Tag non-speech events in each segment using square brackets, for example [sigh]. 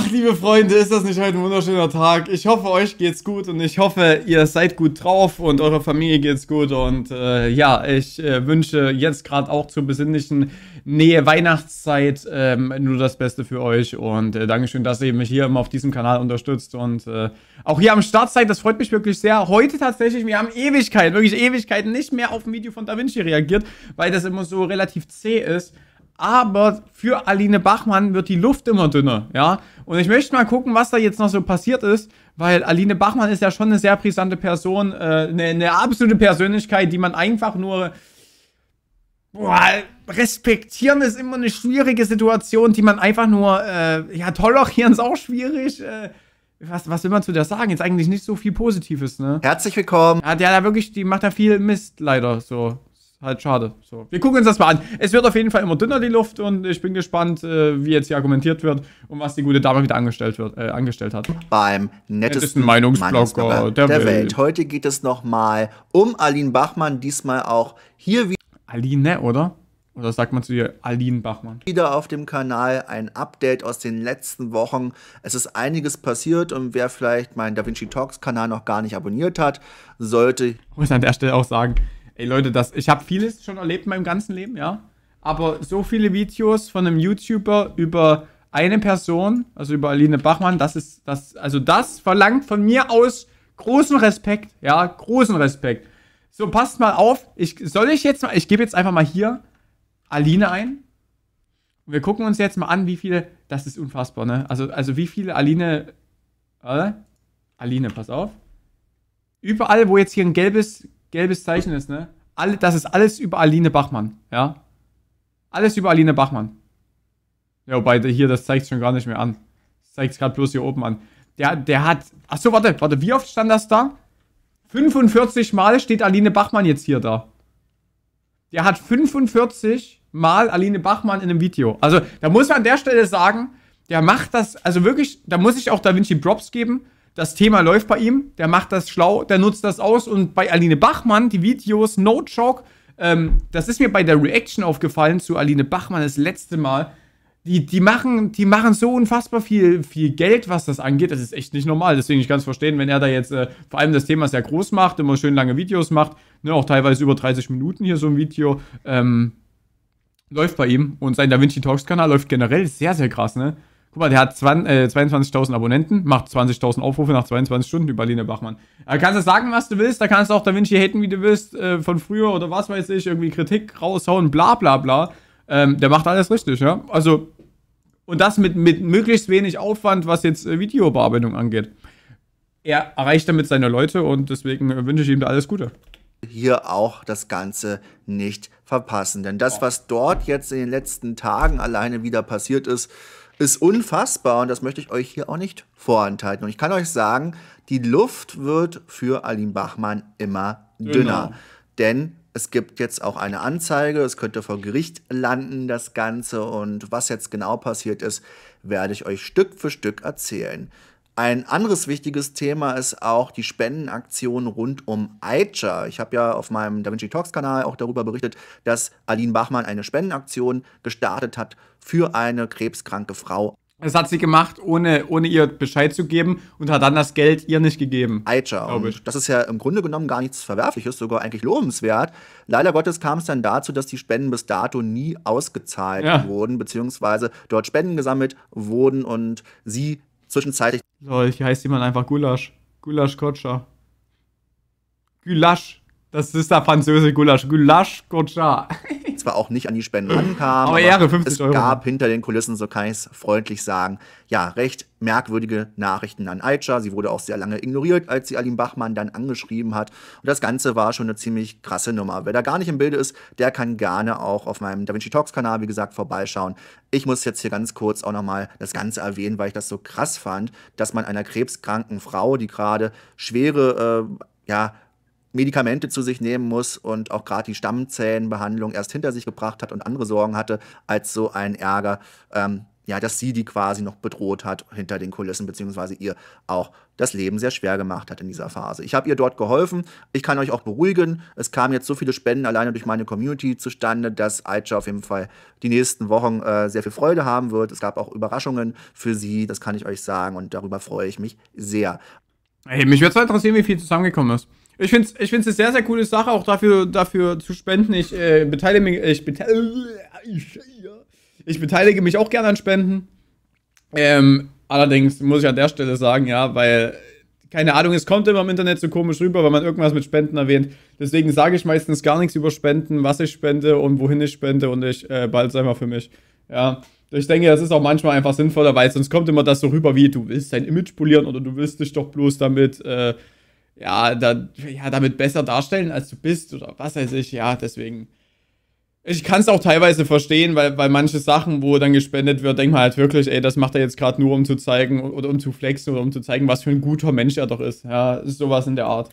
Ach, liebe Freunde, ist das nicht heute ein wunderschöner Tag? Ich hoffe, euch geht's gut und ich hoffe, ihr seid gut drauf und eurer Familie geht's gut. Und äh, ja, ich äh, wünsche jetzt gerade auch zur besinnlichen Nähe Weihnachtszeit ähm, nur das Beste für euch. Und äh, Dankeschön, dass ihr mich hier immer auf diesem Kanal unterstützt und äh, auch hier am Start seid. Das freut mich wirklich sehr. Heute tatsächlich, wir haben Ewigkeiten, wirklich Ewigkeiten nicht mehr auf ein Video von Da Vinci reagiert, weil das immer so relativ zäh ist aber für Aline Bachmann wird die Luft immer dünner, ja. Und ich möchte mal gucken, was da jetzt noch so passiert ist, weil Aline Bachmann ist ja schon eine sehr brisante Person, äh, eine, eine absolute Persönlichkeit, die man einfach nur boah, respektieren ist immer eine schwierige Situation, die man einfach nur, äh, ja, tolerieren ist auch schwierig, äh, was, was will man zu der sagen? Jetzt eigentlich nicht so viel Positives, ne? Herzlich willkommen. Ja, der da wirklich, die macht da viel Mist, leider, so halt schade. So, wir gucken uns das mal an. Es wird auf jeden Fall immer dünner, die Luft. Und ich bin gespannt, äh, wie jetzt hier argumentiert wird und was die gute Dame wieder angestellt, wird, äh, angestellt hat. Beim nettesten, nettesten Meinungsblogger der, der Welt. Welt. Heute geht es nochmal um Aline Bachmann. Diesmal auch hier wieder. Aline, oder? Oder sagt man zu dir Aline Bachmann? Wieder auf dem Kanal ein Update aus den letzten Wochen. Es ist einiges passiert und wer vielleicht meinen DaVinci Talks Kanal noch gar nicht abonniert hat, sollte. Ich muss an der Stelle auch sagen, Ey Leute, das, ich habe vieles schon erlebt in meinem ganzen Leben, ja. Aber so viele Videos von einem YouTuber über eine Person, also über Aline Bachmann, das ist, das, also das verlangt von mir aus großen Respekt, ja, großen Respekt. So, passt mal auf, ich, soll ich jetzt mal, ich gebe jetzt einfach mal hier Aline ein. Und wir gucken uns jetzt mal an, wie viele, das ist unfassbar, ne? Also, also wie viele Aline, äh, Aline, pass auf. Überall, wo jetzt hier ein gelbes gelbes Zeichen ist, ne? Alle, das ist alles über Aline Bachmann, ja? Alles über Aline Bachmann. Ja, wobei hier, das zeigt schon gar nicht mehr an. Das zeigt es gerade bloß hier oben an. Der, der hat. Achso, warte, warte, wie oft stand das da? 45 Mal steht Aline Bachmann jetzt hier da. Der hat 45 Mal Aline Bachmann in einem Video. Also, da muss man an der Stelle sagen, der macht das, also wirklich, da muss ich auch Da Vinci Props geben das Thema läuft bei ihm, der macht das schlau, der nutzt das aus und bei Aline Bachmann, die Videos, No Joke, ähm, das ist mir bei der Reaction aufgefallen zu Aline Bachmann das letzte Mal. Die, die, machen, die machen so unfassbar viel, viel Geld, was das angeht. Das ist echt nicht normal. Deswegen ich kann es verstehen, wenn er da jetzt äh, vor allem das Thema sehr groß macht, immer schön lange Videos macht, ne, auch teilweise über 30 Minuten hier so ein Video. Ähm, läuft bei ihm und sein Da Vinci Talks Kanal läuft generell sehr, sehr krass, ne? Guck mal, der hat 22.000 äh, Abonnenten, macht 20.000 Aufrufe nach 22 Stunden über Lene Bachmann. Da kannst du sagen, was du willst, da kannst du auch Da Vinci haten, wie du willst, äh, von früher oder was weiß ich, irgendwie Kritik raushauen, bla bla bla. Ähm, der macht alles richtig, ja. Also, und das mit, mit möglichst wenig Aufwand, was jetzt äh, Videobearbeitung angeht. Er erreicht damit seine Leute und deswegen äh, wünsche ich ihm da alles Gute hier auch das Ganze nicht verpassen. Denn das, was dort jetzt in den letzten Tagen alleine wieder passiert ist, ist unfassbar und das möchte ich euch hier auch nicht vorenthalten. Und ich kann euch sagen, die Luft wird für Alim Bachmann immer genau. dünner. Genau. Denn es gibt jetzt auch eine Anzeige, es könnte vor Gericht landen, das Ganze. Und was jetzt genau passiert ist, werde ich euch Stück für Stück erzählen. Ein anderes wichtiges Thema ist auch die Spendenaktion rund um Aicha. Ich habe ja auf meinem DaVinci Talks Kanal auch darüber berichtet, dass Aline Bachmann eine Spendenaktion gestartet hat für eine krebskranke Frau. Das hat sie gemacht, ohne, ohne ihr Bescheid zu geben und hat dann das Geld ihr nicht gegeben. Aicha. Und das ist ja im Grunde genommen gar nichts Verwerfliches, sogar eigentlich lobenswert. Leider Gottes kam es dann dazu, dass die Spenden bis dato nie ausgezahlt ja. wurden, beziehungsweise dort Spenden gesammelt wurden und sie zwischenzeitlich. Lol, hier heißt jemand einfach Gulasch. Gulasch Kotscha. Gulasch. Das ist der französische Gulasch. Gulasch Kotscha. [laughs] zwar auch nicht an die Spenden ankam, aber, Ehre, 50 es Euro. gab hinter den Kulissen, so kann ich es freundlich sagen, ja, recht merkwürdige Nachrichten an Aicha. Sie wurde auch sehr lange ignoriert, als sie Alim Bachmann dann angeschrieben hat. Und das Ganze war schon eine ziemlich krasse Nummer. Wer da gar nicht im Bilde ist, der kann gerne auch auf meinem DaVinci Talks Kanal, wie gesagt, vorbeischauen. Ich muss jetzt hier ganz kurz auch nochmal das Ganze erwähnen, weil ich das so krass fand, dass man einer krebskranken Frau, die gerade schwere, äh, ja, Medikamente zu sich nehmen muss und auch gerade die Stammzellenbehandlung erst hinter sich gebracht hat und andere Sorgen hatte, als so ein Ärger, ähm, ja, dass sie die quasi noch bedroht hat hinter den Kulissen, beziehungsweise ihr auch das Leben sehr schwer gemacht hat in dieser Phase. Ich habe ihr dort geholfen. Ich kann euch auch beruhigen. Es kamen jetzt so viele Spenden alleine durch meine Community zustande, dass Aisha auf jeden Fall die nächsten Wochen äh, sehr viel Freude haben wird. Es gab auch Überraschungen für sie, das kann ich euch sagen. Und darüber freue ich mich sehr. Hey, mich würde es interessieren, wie viel zusammengekommen ist. Ich finde es ich find's eine sehr, sehr coole Sache, auch dafür, dafür zu spenden. Ich, äh, beteilige mich, ich, beteilige, ich beteilige mich auch gerne an Spenden. Ähm, allerdings muss ich an der Stelle sagen, ja, weil, keine Ahnung, es kommt immer im Internet so komisch rüber, wenn man irgendwas mit Spenden erwähnt. Deswegen sage ich meistens gar nichts über Spenden, was ich spende und wohin ich spende und ich äh, bald einmal für mich. Ja. Ich denke, das ist auch manchmal einfach sinnvoller, weil sonst kommt immer das so rüber, wie du willst dein Image polieren oder du willst dich doch bloß damit. Äh, ja, da, ja, damit besser darstellen, als du bist oder was weiß ich. Ja, deswegen. Ich kann es auch teilweise verstehen, weil, weil manche Sachen, wo dann gespendet wird, denkt man halt wirklich, ey, das macht er jetzt gerade nur, um zu zeigen oder um zu flexen oder um zu zeigen, was für ein guter Mensch er doch ist. Ja, sowas in der Art.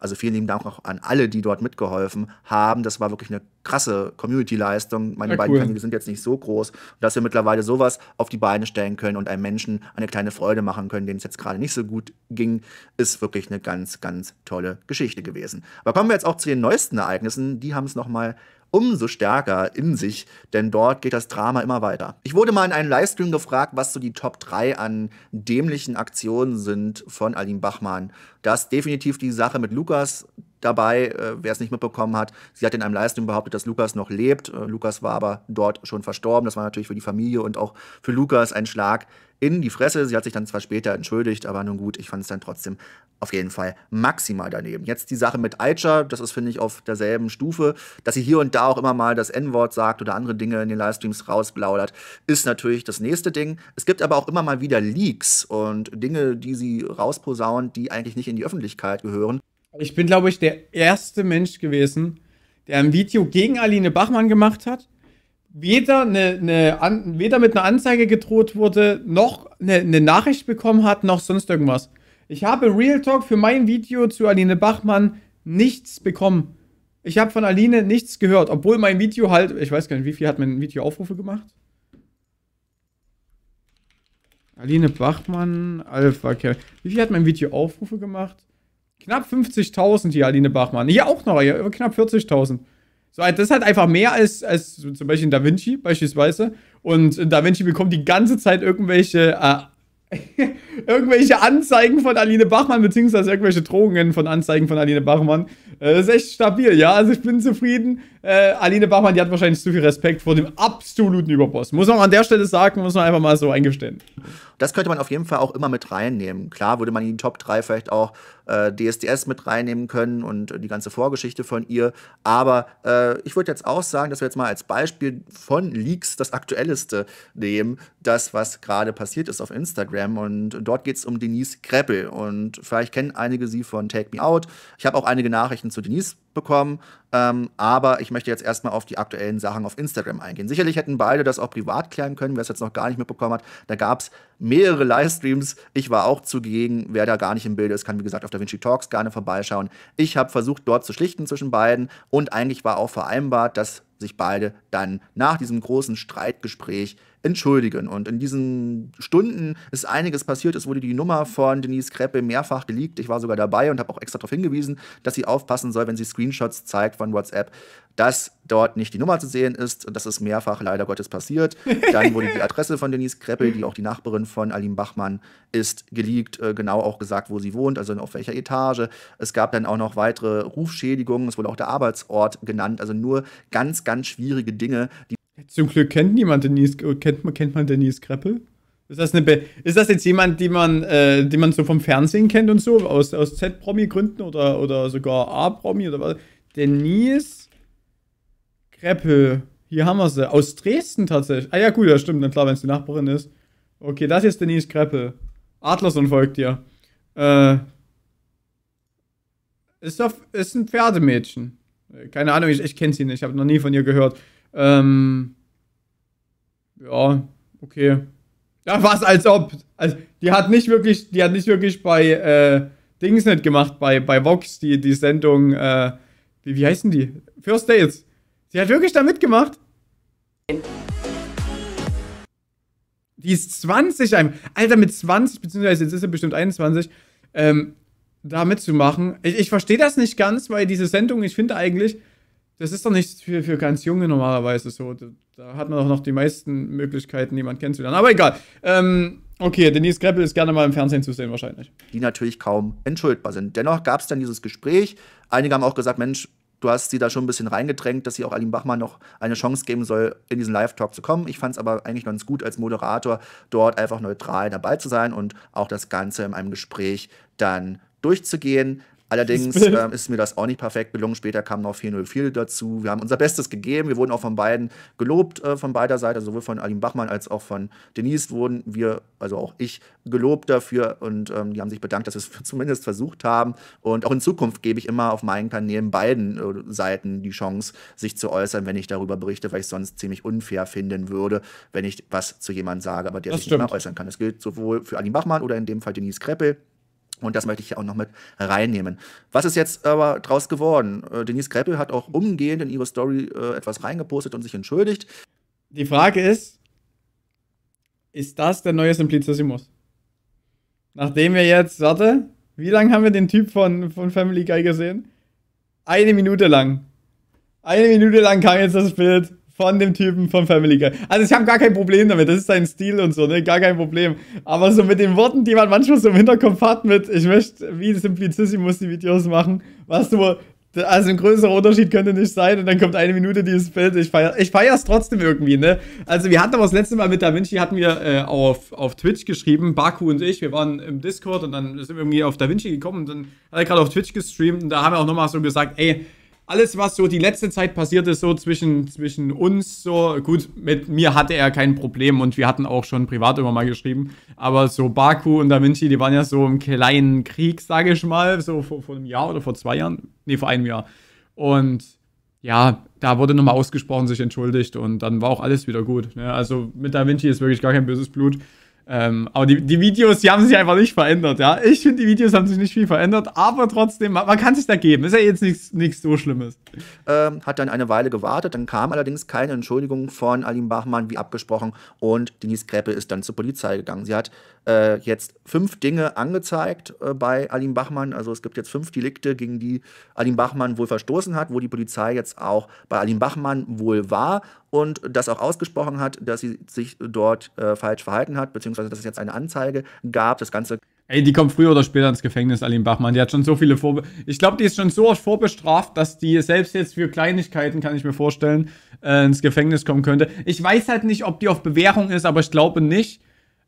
Also vielen lieben Dank auch an alle, die dort mitgeholfen haben. Das war wirklich eine krasse Community-Leistung. Meine ja, beiden cool. Kanäle sind jetzt nicht so groß, dass wir mittlerweile sowas auf die Beine stellen können und einem Menschen eine kleine Freude machen können, denen es jetzt gerade nicht so gut ging, ist wirklich eine ganz, ganz tolle Geschichte gewesen. Aber kommen wir jetzt auch zu den neuesten Ereignissen. Die haben es nochmal umso stärker in sich, denn dort geht das Drama immer weiter. Ich wurde mal in einem Livestream gefragt, was so die Top 3 an dämlichen Aktionen sind von Aline Bachmann. Das definitiv die Sache mit Lukas, dabei, äh, wer es nicht mitbekommen hat. Sie hat in einem Livestream behauptet, dass Lukas noch lebt. Äh, Lukas war aber dort schon verstorben. Das war natürlich für die Familie und auch für Lukas ein Schlag in die Fresse. Sie hat sich dann zwar später entschuldigt, aber nun gut, ich fand es dann trotzdem auf jeden Fall maximal daneben. Jetzt die Sache mit Aicha, das ist, finde ich, auf derselben Stufe. Dass sie hier und da auch immer mal das N-Wort sagt oder andere Dinge in den Livestreams rausplaudert, ist natürlich das nächste Ding. Es gibt aber auch immer mal wieder Leaks und Dinge, die sie rausposaunt, die eigentlich nicht in die Öffentlichkeit gehören. Ich bin, glaube ich, der erste Mensch gewesen, der ein Video gegen Aline Bachmann gemacht hat, weder, eine, eine an, weder mit einer Anzeige gedroht wurde, noch eine, eine, Nachricht bekommen hat, noch sonst irgendwas. Ich habe Real Talk für mein Video zu Aline Bachmann nichts bekommen. Ich habe von Aline nichts gehört, obwohl mein Video halt, ich weiß gar nicht, wie viel hat mein Video Aufrufe gemacht? Aline Bachmann, Alpha Kerl. Wie viel hat mein Video Aufrufe gemacht? Knapp 50.000 hier, Aline Bachmann. Hier auch noch, hier knapp 40.000. So, das ist halt einfach mehr als, als zum Beispiel in Da Vinci beispielsweise. Und Da Vinci bekommt die ganze Zeit irgendwelche, äh, [laughs] irgendwelche Anzeigen von Aline Bachmann, beziehungsweise irgendwelche Drohungen von Anzeigen von Aline Bachmann. Äh, das ist echt stabil, ja. Also ich bin zufrieden. Äh, Aline Bachmann, die hat wahrscheinlich zu viel Respekt vor dem absoluten Überboss. Muss man an der Stelle sagen, muss man einfach mal so eingestehen. Das könnte man auf jeden Fall auch immer mit reinnehmen. Klar würde man in die Top 3 vielleicht auch äh, DSDS mit reinnehmen können und die ganze Vorgeschichte von ihr. Aber äh, ich würde jetzt auch sagen, dass wir jetzt mal als Beispiel von Leaks das Aktuelleste nehmen, das, was gerade passiert ist auf Instagram. Und dort geht es um Denise Kreppel. Und vielleicht kennen einige sie von Take Me Out. Ich habe auch einige Nachrichten zu Denise bekommen. Ähm, aber ich möchte jetzt erstmal auf die aktuellen Sachen auf Instagram eingehen. Sicherlich hätten beide das auch privat klären können, wer es jetzt noch gar nicht mitbekommen hat. Da gab es mehrere Livestreams. Ich war auch zugegen. Wer da gar nicht im Bilde ist, kann wie gesagt auf der Vinci Talks gerne vorbeischauen. Ich habe versucht, dort zu schlichten zwischen beiden. Und eigentlich war auch vereinbart, dass sich beide dann nach diesem großen Streitgespräch entschuldigen. Und in diesen Stunden ist einiges passiert. Es wurde die Nummer von Denise Kreppel mehrfach geleakt. Ich war sogar dabei und habe auch extra darauf hingewiesen, dass sie aufpassen soll, wenn sie Screenshots zeigt von WhatsApp, dass dort nicht die Nummer zu sehen ist. Und das ist mehrfach leider Gottes passiert. Dann wurde die [laughs] Adresse von Denise Kreppel, die auch die Nachbarin von Alim Bachmann ist, geleakt. Äh, genau auch gesagt, wo sie wohnt, also auf welcher Etage. Es gab dann auch noch weitere Rufschädigungen. Es wurde auch der Arbeitsort genannt. Also nur ganz, ganz schwierige Dinge, die zum Glück kennt niemand Denise, kennt man, kennt man Denise Kreppel? Ist das, eine Be ist das jetzt jemand, den man, äh, den man so vom Fernsehen kennt und so, aus, aus Z-Promi-Gründen oder, oder sogar A-Promi oder was? Denise Kreppel. Hier haben wir sie. Aus Dresden tatsächlich. Ah ja, gut, das stimmt. Na klar, wenn es die Nachbarin ist. Okay, das ist Denise Kreppel. Adlerson folgt dir. Äh, ist, auf, ist ein Pferdemädchen. Keine Ahnung, ich, ich kenne sie nicht. Ich habe noch nie von ihr gehört. Ähm, ja, okay. Ja, was als ob. Also, die hat nicht wirklich, die hat nicht wirklich bei äh, Dings nicht gemacht, bei, bei Vox, die, die Sendung, äh, wie, wie heißen die? First Dates. Sie hat wirklich da mitgemacht. Die ist 20, Alter, mit 20, beziehungsweise jetzt ist sie bestimmt 21, ähm, da mitzumachen. Ich, ich verstehe das nicht ganz, weil diese Sendung, ich finde eigentlich, das ist doch nicht für, für ganz Junge normalerweise so. Da, da hat man doch noch die meisten Möglichkeiten, jemanden kennenzulernen. Aber egal. Ähm, okay, Denise Greppel ist gerne mal im Fernsehen zu sehen wahrscheinlich. Die natürlich kaum entschuldbar sind. Dennoch gab es dann dieses Gespräch. Einige haben auch gesagt, Mensch, du hast sie da schon ein bisschen reingedrängt, dass sie auch Alim Bachmann noch eine Chance geben soll, in diesen Live-Talk zu kommen. Ich fand es aber eigentlich ganz gut, als Moderator dort einfach neutral dabei zu sein und auch das Ganze in einem Gespräch dann durchzugehen. Allerdings äh, ist mir das auch nicht perfekt gelungen. Später kam noch 404 dazu. Wir haben unser Bestes gegeben. Wir wurden auch von beiden gelobt, äh, von beider Seite, sowohl von Alim Bachmann als auch von Denise wurden wir, also auch ich, gelobt dafür. Und ähm, die haben sich bedankt, dass wir es [laughs] zumindest versucht haben. Und auch in Zukunft gebe ich immer auf meinen Kanälen beiden äh, Seiten die Chance, sich zu äußern, wenn ich darüber berichte, weil ich es sonst ziemlich unfair finden würde, wenn ich was zu jemandem sage, aber der das sich stimmt. nicht mehr äußern kann. Das gilt sowohl für Alim Bachmann oder in dem Fall Denise Kreppel und das möchte ich hier auch noch mit reinnehmen. Was ist jetzt aber draus geworden? Äh, Denise Kreppel hat auch umgehend in ihre Story äh, etwas reingepostet und sich entschuldigt. Die Frage ist, ist das der neue Simplicissimus? Nachdem wir jetzt, warte, wie lange haben wir den Typ von, von Family Guy gesehen? Eine Minute lang. Eine Minute lang kam jetzt das Bild von dem Typen von Family Guy. Also ich habe gar kein Problem damit, das ist sein Stil und so, ne? Gar kein Problem. Aber so mit den Worten, die man manchmal so im Hinterkopf hat mit, ich möchte wie Simplicissimus die Videos machen, was du, also ein größerer Unterschied könnte nicht sein und dann kommt eine Minute dieses Bild. Ich feier, ich feier's trotzdem irgendwie, ne? Also wir hatten aber das letzte Mal mit Da Vinci, hatten wir äh, auf, auf Twitch geschrieben, Baku und ich, wir waren im Discord und dann sind wir irgendwie auf Da Vinci gekommen und dann hat er gerade auf Twitch gestreamt und da haben wir auch nochmal so gesagt, ey, alles, was so die letzte Zeit passiert ist, so zwischen, zwischen uns, so gut, mit mir hatte er kein Problem und wir hatten auch schon privat immer mal geschrieben, aber so Baku und Da Vinci, die waren ja so im kleinen Krieg, sage ich mal, so vor, vor einem Jahr oder vor zwei Jahren, nee, vor einem Jahr. Und ja, da wurde nochmal ausgesprochen, sich entschuldigt und dann war auch alles wieder gut. Ne? Also mit Da Vinci ist wirklich gar kein böses Blut. Ähm, aber die, die, Videos, die haben sich einfach nicht verändert, ja. Ich finde, die Videos haben sich nicht viel verändert, aber trotzdem, man, man kann sich da geben. Ist ja jetzt nichts so Schlimmes. Ähm, hat dann eine Weile gewartet, dann kam allerdings keine Entschuldigung von Alim Bachmann, wie abgesprochen, und Denise Kreppel ist dann zur Polizei gegangen. Sie hat äh, jetzt fünf Dinge angezeigt äh, bei Alim Bachmann. Also es gibt jetzt fünf Delikte, gegen die Alim Bachmann wohl verstoßen hat, wo die Polizei jetzt auch bei Alim Bachmann wohl war und das auch ausgesprochen hat, dass sie sich dort äh, falsch verhalten hat, beziehungsweise dass es jetzt eine Anzeige gab. Das Ganze. Ey, die kommt früher oder später ins Gefängnis, Aline Bachmann. Die hat schon so viele Vorbe. Ich glaube, die ist schon so oft vorbestraft, dass die selbst jetzt für Kleinigkeiten, kann ich mir vorstellen, äh, ins Gefängnis kommen könnte. Ich weiß halt nicht, ob die auf Bewährung ist, aber ich glaube nicht.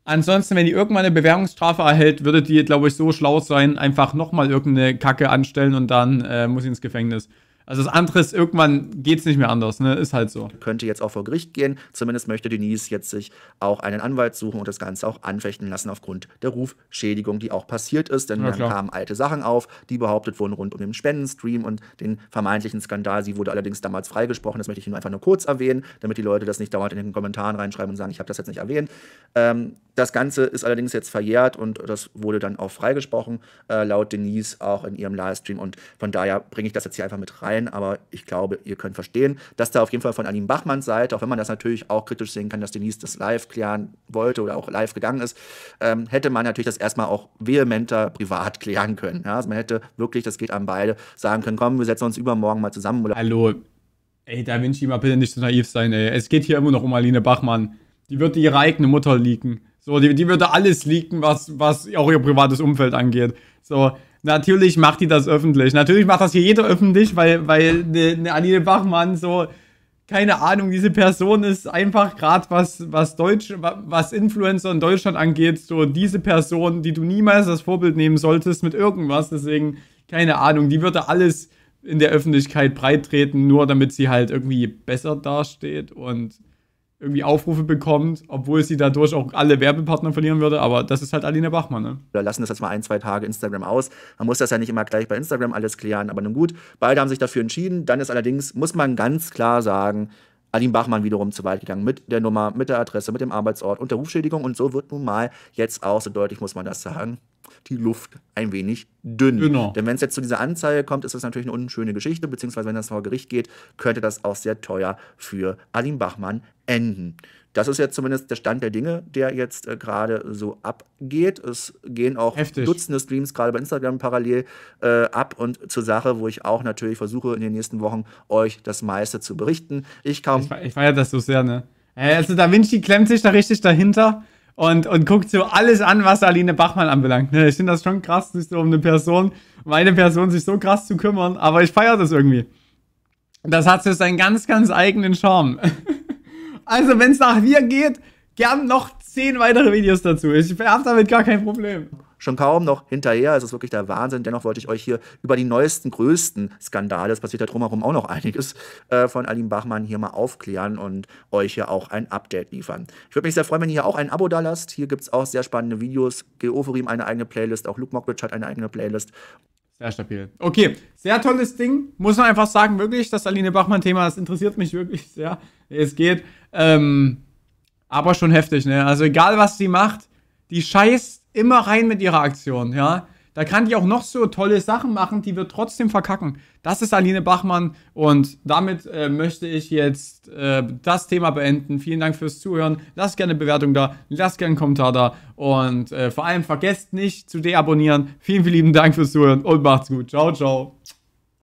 Ansonsten, wenn die irgendwann eine Bewährungsstrafe erhält, würde die, glaube ich, so schlau sein, einfach nochmal irgendeine Kacke anstellen und dann äh, muss sie ins Gefängnis. Also das andere ist, irgendwann geht es nicht mehr anders, ne? Ist halt so. Könnte jetzt auch vor Gericht gehen. Zumindest möchte Denise jetzt sich auch einen Anwalt suchen und das Ganze auch anfechten lassen aufgrund der Rufschädigung, die auch passiert ist. Denn ja, dann klar. kamen alte Sachen auf, die behauptet wurden rund um den Spendenstream und den vermeintlichen Skandal. Sie wurde allerdings damals freigesprochen. Das möchte ich nur einfach nur kurz erwähnen, damit die Leute das nicht dauernd in den Kommentaren reinschreiben und sagen, ich habe das jetzt nicht erwähnt. Ähm, das Ganze ist allerdings jetzt verjährt und das wurde dann auch freigesprochen, äh, laut Denise auch in ihrem Livestream. Und von daher bringe ich das jetzt hier einfach mit rein ein, aber ich glaube, ihr könnt verstehen, dass da auf jeden Fall von Aline Bachmanns Seite, auch wenn man das natürlich auch kritisch sehen kann, dass Denise das live klären wollte oder auch live gegangen ist, ähm, hätte man natürlich das erstmal auch vehementer privat [laughs] klären können. Ja? Also man hätte wirklich, das geht an beide, sagen können, komm, wir setzen uns übermorgen mal zusammen. Oder Hallo, ey, da wünsche ich mal bitte nicht so naiv sein, ey. Es geht hier immer noch um Aline Bachmann. Die würde ihre eigene Mutter leaken. So, die, die würde alles leaken, was, was auch ihr privates Umfeld angeht. So, Natürlich macht die das öffentlich. Natürlich macht das hier jeder öffentlich, weil, weil eine ne, ne Anine Bachmann so, keine Ahnung, diese Person ist einfach gerade was, was Deutsch, was Influencer in Deutschland angeht, so diese Person, die du niemals als Vorbild nehmen solltest mit irgendwas. Deswegen, keine Ahnung, die würde alles in der Öffentlichkeit breit treten, nur damit sie halt irgendwie besser dasteht und irgendwie Aufrufe bekommt, obwohl sie dadurch auch alle Werbepartner verlieren würde. Aber das ist halt Alina Bachmann. Ne? Wir lassen das jetzt mal ein, zwei Tage Instagram aus. Man muss das ja nicht immer gleich bei Instagram alles klären. Aber nun gut, beide haben sich dafür entschieden. Dann ist allerdings, muss man ganz klar sagen, Adim Bachmann wiederum zu weit gegangen mit der Nummer, mit der Adresse, mit dem Arbeitsort und der Rufschädigung. Und so wird nun mal jetzt auch, so deutlich muss man das sagen, die Luft ein wenig dünn. Genau. Denn wenn es jetzt zu dieser Anzeige kommt, ist das natürlich eine unschöne Geschichte, beziehungsweise wenn das vor Gericht geht, könnte das auch sehr teuer für Alim Bachmann enden. Das ist jetzt zumindest der Stand der Dinge, der jetzt äh, gerade so abgeht. Es gehen auch Heftig. Dutzende Streams gerade bei Instagram parallel äh, ab und zur Sache, wo ich auch natürlich versuche, in den nächsten Wochen euch das meiste zu berichten. Ich kaum. Ich, feiere das so sehr, ne? Äh, also Da Vinci klemmt sich da richtig dahinter und, und guckt so alles an, was Aline Bachmann anbelangt. Ne? Ich finde das schon krass, sich so um eine Person, um eine Person sich so krass zu kümmern, aber ich feiere das irgendwie. Das hat so seinen ganz, ganz eigenen Charme. [laughs] Also, wenn es nach mir geht, gern noch zehn weitere Videos dazu. Ich habe damit gar kein Problem schon kaum noch hinterher. Es ist wirklich der Wahnsinn. Dennoch wollte ich euch hier über die neuesten, größten Skandale, es passiert ja drumherum auch noch einiges, äh, von Alim Bachmann hier mal aufklären und euch hier auch ein Update liefern. Ich würde mich sehr freuen, wenn ihr hier auch ein Abo da lasst. Hier gibt es auch sehr spannende Videos. Geoforim eine eigene Playlist, auch Luke Mockridge hat eine eigene Playlist. Sehr stabil. Okay, sehr tolles Ding. Muss man einfach sagen, wirklich, das Aline Bachmann-Thema, das interessiert mich wirklich sehr. Es geht. Ähm, aber schon heftig, ne? Also egal, was sie macht, die scheißt immer rein mit ihrer Aktion, ja? Da kann die auch noch so tolle Sachen machen, die wird trotzdem verkacken. Das ist Aline Bachmann und damit äh, möchte ich jetzt äh, das Thema beenden. Vielen Dank fürs Zuhören. Lasst gerne eine Bewertung da, lasst gerne einen Kommentar da und äh, vor allem vergesst nicht zu deabonnieren. Vielen, vielen lieben Dank fürs Zuhören und macht's gut. Ciao, ciao.